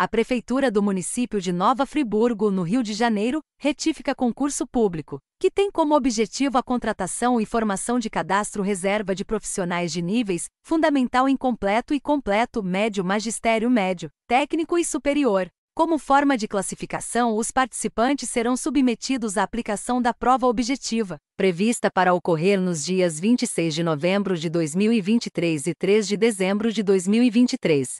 a Prefeitura do município de Nova Friburgo, no Rio de Janeiro, retifica concurso público, que tem como objetivo a contratação e formação de cadastro reserva de profissionais de níveis fundamental incompleto e completo, médio, magistério médio, técnico e superior. Como forma de classificação, os participantes serão submetidos à aplicação da prova objetiva, prevista para ocorrer nos dias 26 de novembro de 2023 e 3 de dezembro de 2023.